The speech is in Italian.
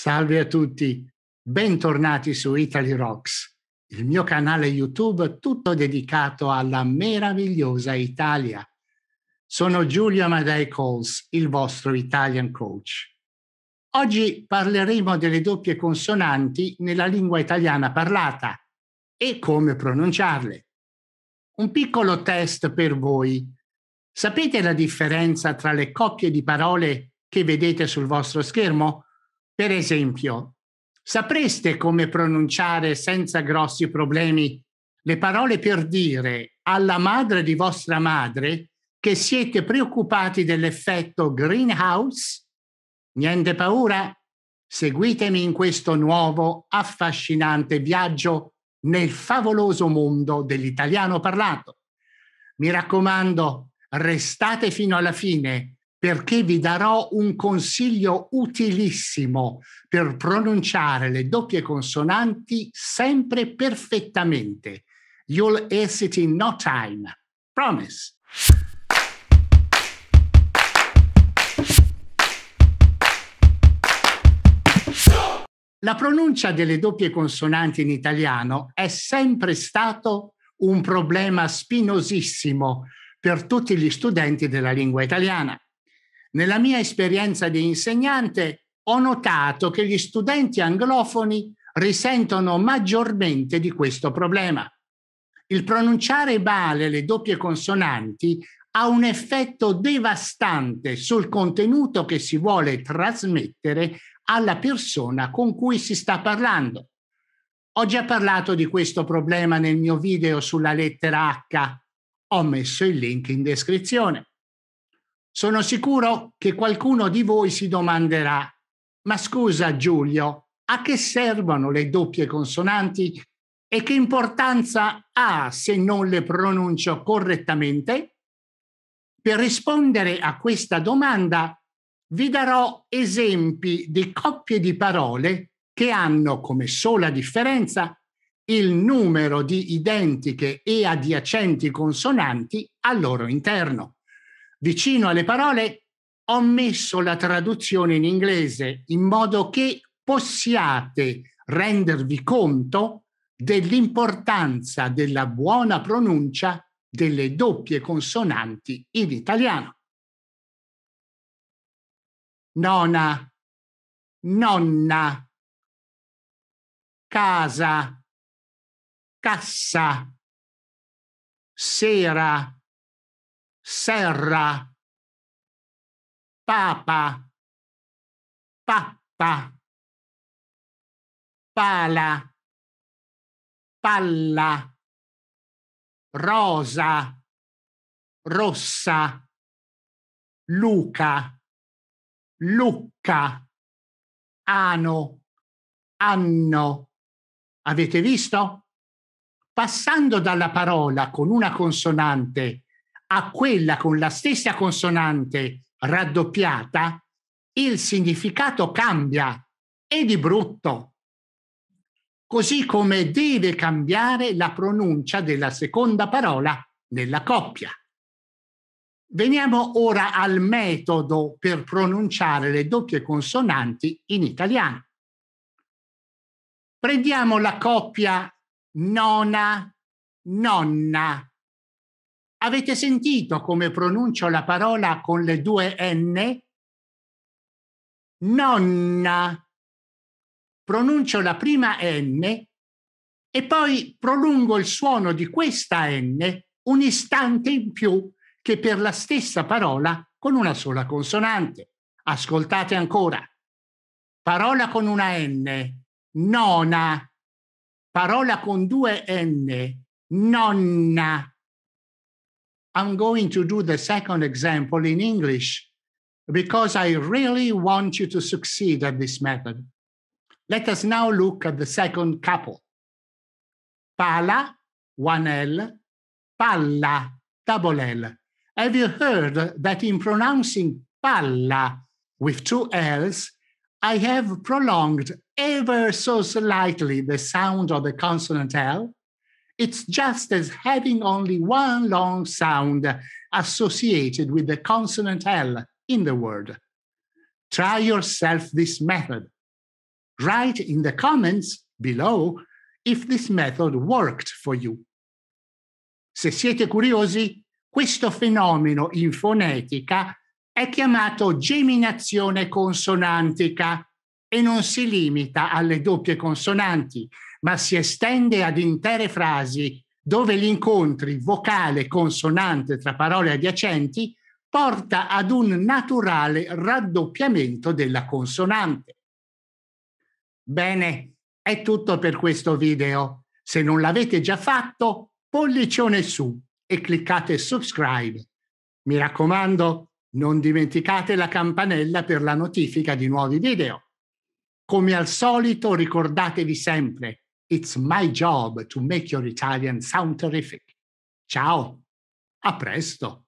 Salve a tutti, bentornati su Italy Rocks, il mio canale YouTube tutto dedicato alla meravigliosa Italia. Sono Giulio Madei Coles, il vostro Italian Coach. Oggi parleremo delle doppie consonanti nella lingua italiana parlata e come pronunciarle. Un piccolo test per voi. Sapete la differenza tra le coppie di parole che vedete sul vostro schermo? Per esempio, sapreste come pronunciare senza grossi problemi le parole per dire alla madre di vostra madre che siete preoccupati dell'effetto greenhouse? Niente paura, seguitemi in questo nuovo affascinante viaggio nel favoloso mondo dell'italiano parlato. Mi raccomando, restate fino alla fine perché vi darò un consiglio utilissimo per pronunciare le doppie consonanti sempre perfettamente. You'll ace it in no time. Promise. La pronuncia delle doppie consonanti in italiano è sempre stato un problema spinosissimo per tutti gli studenti della lingua italiana. Nella mia esperienza di insegnante ho notato che gli studenti anglofoni risentono maggiormente di questo problema. Il pronunciare male le doppie consonanti ha un effetto devastante sul contenuto che si vuole trasmettere alla persona con cui si sta parlando. Ho già parlato di questo problema nel mio video sulla lettera H. Ho messo il link in descrizione. Sono sicuro che qualcuno di voi si domanderà, ma scusa Giulio, a che servono le doppie consonanti e che importanza ha se non le pronuncio correttamente? Per rispondere a questa domanda vi darò esempi di coppie di parole che hanno come sola differenza il numero di identiche e adiacenti consonanti al loro interno vicino alle parole ho messo la traduzione in inglese in modo che possiate rendervi conto dell'importanza della buona pronuncia delle doppie consonanti in italiano. Nona, nonna, casa, cassa, sera, serra, papa, pappa, pala, palla, rosa, rossa, Luca, Lucca, Ano, Anno. Avete visto? Passando dalla parola con una consonante a quella con la stessa consonante raddoppiata, il significato cambia e di brutto. Così come deve cambiare la pronuncia della seconda parola nella coppia. Veniamo ora al metodo per pronunciare le doppie consonanti in italiano. Prendiamo la coppia nona, nonna Avete sentito come pronuncio la parola con le due N? Nonna. Pronuncio la prima N e poi prolungo il suono di questa N un istante in più che per la stessa parola con una sola consonante. Ascoltate ancora. Parola con una N, nona. Parola con due N, nonna I'm going to do the second example in English because I really want you to succeed at this method. Let us now look at the second couple. Pala, one L, palla, double L. Have you heard that in pronouncing palla with two L's, I have prolonged ever so slightly the sound of the consonant L? It's just as having only one long sound associated with the consonant L in the word. Try yourself this method. Write in the comments below if this method worked for you. Se siete curiosi, questo fenomeno in fonetica è chiamato geminazione consonantica e non si limita alle doppie consonanti, ma si estende ad intere frasi dove gli incontri vocale-consonante tra parole adiacenti porta ad un naturale raddoppiamento della consonante. Bene, è tutto per questo video. Se non l'avete già fatto, pollicione su e cliccate subscribe. Mi raccomando, non dimenticate la campanella per la notifica di nuovi video. Come al solito ricordatevi sempre It's my job to make your Italian sound terrific. Ciao. A presto.